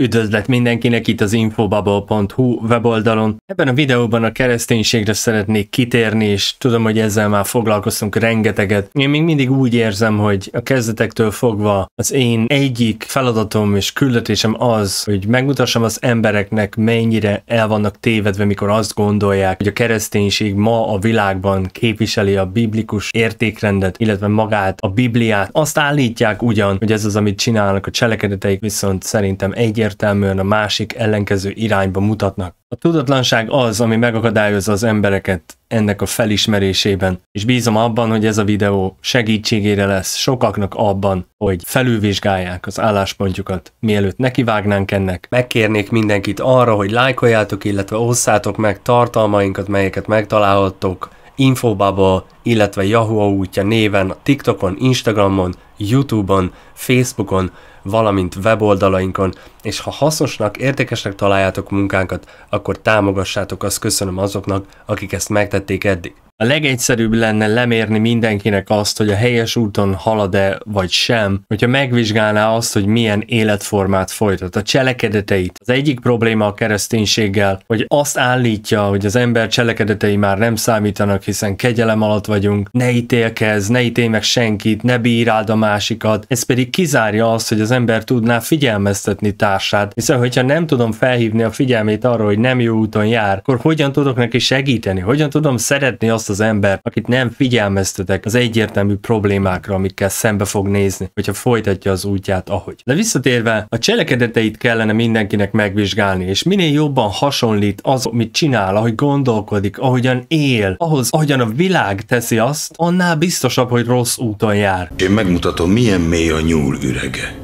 Üdvözlet mindenkinek itt az infobubble.hu weboldalon. Ebben a videóban a kereszténységre szeretnék kitérni, és tudom, hogy ezzel már foglalkoztunk rengeteget. Én még mindig úgy érzem, hogy a kezdetektől fogva az én egyik feladatom és küldetésem az, hogy megmutassam az embereknek, mennyire el vannak tévedve, mikor azt gondolják, hogy a kereszténység ma a világban képviseli a biblikus értékrendet, illetve magát, a Bibliát. Azt állítják ugyan, hogy ez az, amit csinálnak a cselekedeteik, viszont szerintem egyértelmű egyértelműen a másik ellenkező irányba mutatnak. A tudatlanság az, ami megakadályozza az embereket ennek a felismerésében, és bízom abban, hogy ez a videó segítségére lesz sokaknak abban, hogy felülvizsgálják az álláspontjukat, mielőtt nekivágnánk ennek. Megkérnék mindenkit arra, hogy lájkoljátok, illetve osszátok meg tartalmainkat, melyeket megtalálhattok Infobubble, illetve Yahoo útja néven, TikTokon, Instagramon, Youtube-on, Facebookon, valamint weboldalainkon, és ha hasznosnak, érdekesnek találjátok munkánkat, akkor támogassátok, azt köszönöm azoknak, akik ezt megtették eddig. A legegyszerűbb lenne lemérni mindenkinek azt, hogy a helyes úton halad-e vagy sem, hogyha megvizsgálná azt, hogy milyen életformát folytat, a cselekedeteit. Az egyik probléma a kereszténységgel, hogy azt állítja, hogy az ember cselekedetei már nem számítanak, hiszen kegyelem alatt vagyunk, ne ítélkezz, ne ítélj meg senkit, ne bíráld a másikat. Ez pedig kizárja azt, hogy az ember tudná figyelmeztetni társát, hiszen hogyha nem tudom felhívni a figyelmét arra, hogy nem jó úton jár, akkor hogyan tudok neki segíteni, hogyan tudom szeretni azt az ember, akit nem figyelmeztetek az egyértelmű problémákra, amikkel szembe fog nézni, hogyha folytatja az útját ahogy. De visszatérve, a cselekedeteit kellene mindenkinek megvizsgálni, és minél jobban hasonlít az, amit csinál, ahogy gondolkodik, ahogyan él, ahhoz, ahogyan a világ teszi azt, annál biztosabb, hogy rossz úton jár. Én megmutatom, milyen mély a nyúl ürege.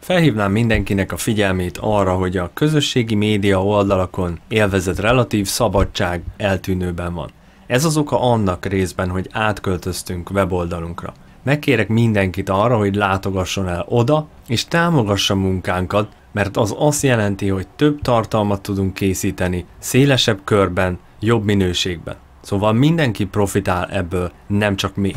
Felhívnám mindenkinek a figyelmét arra, hogy a közösségi média oldalakon élvezett relatív szabadság eltűnőben van. Ez az oka annak részben, hogy átköltöztünk weboldalunkra. Megkérek mindenkit arra, hogy látogasson el oda, és támogassa munkánkat, mert az azt jelenti, hogy több tartalmat tudunk készíteni, szélesebb körben, jobb minőségben. Szóval mindenki profitál ebből, nem csak mi.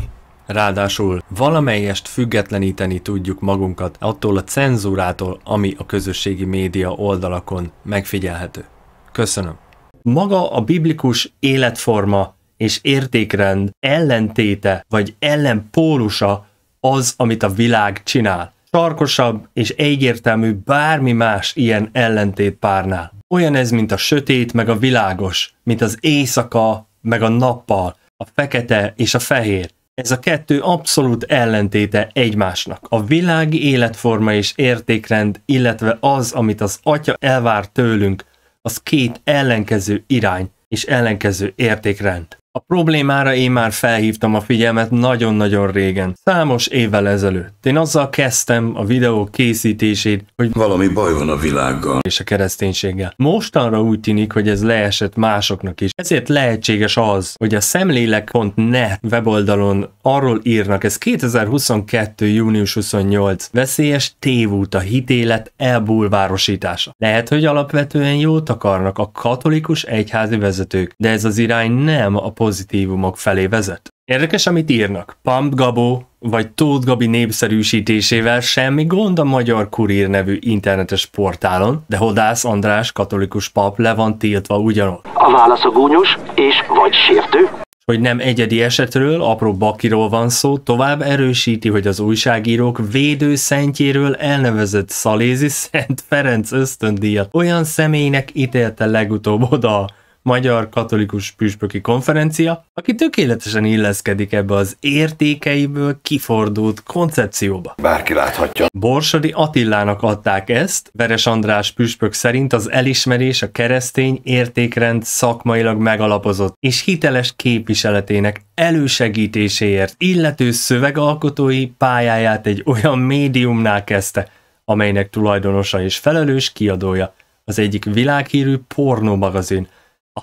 Ráadásul valamelyest függetleníteni tudjuk magunkat attól a cenzúrától, ami a közösségi média oldalakon megfigyelhető. Köszönöm. Maga a biblikus életforma és értékrend ellentéte vagy ellenpólusa az, amit a világ csinál. Sarkosabb és egyértelmű bármi más ilyen ellentét párnál. Olyan ez, mint a sötét meg a világos, mint az éjszaka meg a nappal, a fekete és a fehér. Ez a kettő abszolút ellentéte egymásnak. A világi életforma és értékrend, illetve az, amit az atya elvár tőlünk, az két ellenkező irány és ellenkező értékrend. A problémára én már felhívtam a figyelmet nagyon-nagyon régen, számos évvel ezelőtt. Én azzal kezdtem a videó készítését, hogy valami baj van a világgal és a kereszténységgel. Mostanra úgy tűnik, hogy ez leesett másoknak is. Ezért lehetséges az, hogy a szemlélek.ne weboldalon arról írnak, ez 2022. június 28, veszélyes tévút a hitélet elbulvárosítása. Lehet, hogy alapvetően jót akarnak a katolikus egyházi vezetők, de ez az irány nem a pozitívumok felé vezet. Érdekes, amit írnak. Pump Gabó vagy Tóth Gabi népszerűsítésével semmi gond a Magyar Kurír nevű internetes portálon, de Hodász András katolikus pap le van tiltva ugyanott. A válasz a gúnyos és vagy sértő, hogy nem egyedi esetről, apró bakiról van szó, tovább erősíti, hogy az újságírók védő szentjéről elnevezett Szalézi Szent Ferenc ösztöndíjat olyan személynek ítélte legutóbb oda a Magyar Katolikus Püspöki Konferencia, aki tökéletesen illeszkedik ebbe az értékeiből kifordult koncepcióba. Bárki láthatja. Borsodi Attilának adták ezt, Veres András püspök szerint az elismerés a keresztény értékrend szakmailag megalapozott és hiteles képviseletének elősegítéséért illető szövegalkotói pályáját egy olyan médiumnál kezdte, amelynek tulajdonosa és felelős kiadója az egyik világhírű pornómagazin,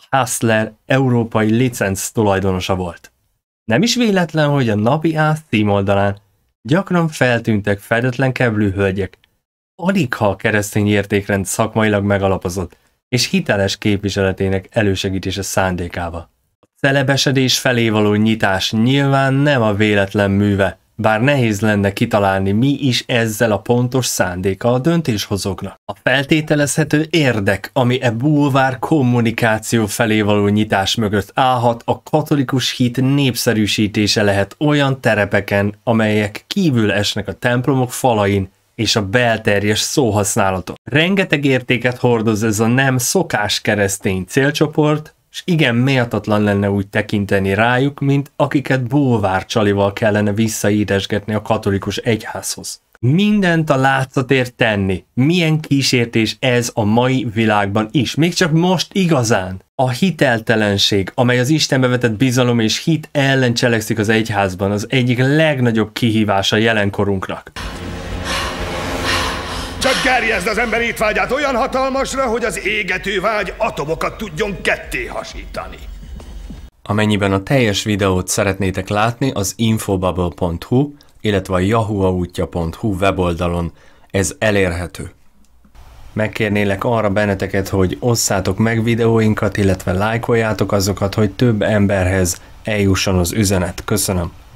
a Hustler európai licenc tulajdonosa volt. Nem is véletlen, hogy a napi ász oldalán gyakran feltűntek fedetlen hölgyek, Alig ha a keresztény értékrend szakmailag megalapozott és hiteles képviseletének elősegítése szándékával. A celebesedés felé való nyitás nyilván nem a véletlen műve, bár nehéz lenne kitalálni, mi is ezzel a pontos szándéka a döntéshozóknak. A feltételezhető érdek, ami e bulvár kommunikáció felé való nyitás mögött állhat, a katolikus hit népszerűsítése lehet olyan terepeken, amelyek kívül esnek a templomok falain, és a belterjes szóhasználaton. Rengeteg értéket hordoz ez a nem szokás keresztény célcsoport, és igen, méltatlan lenne úgy tekinteni rájuk, mint akiket bóvárcsalival kellene visszaídesgetni a katolikus egyházhoz. Mindent a látszatért tenni. Milyen kísértés ez a mai világban is, még csak most igazán. A hiteltelenség, amely az Istenbe vetett bizalom és hit ellen cselekszik az egyházban, az egyik legnagyobb kihívása jelenkorunknak. Csak gerjezd az ember étvágyát olyan hatalmasra, hogy az égető vágy atomokat tudjon ketté hasítani. Amennyiben a teljes videót szeretnétek látni, az infobubble.hu, illetve a yahooautja.hu weboldalon ez elérhető. Megkérnélek arra benneteket, hogy osszátok meg videóinkat, illetve lájkoljátok azokat, hogy több emberhez eljusson az üzenet. Köszönöm!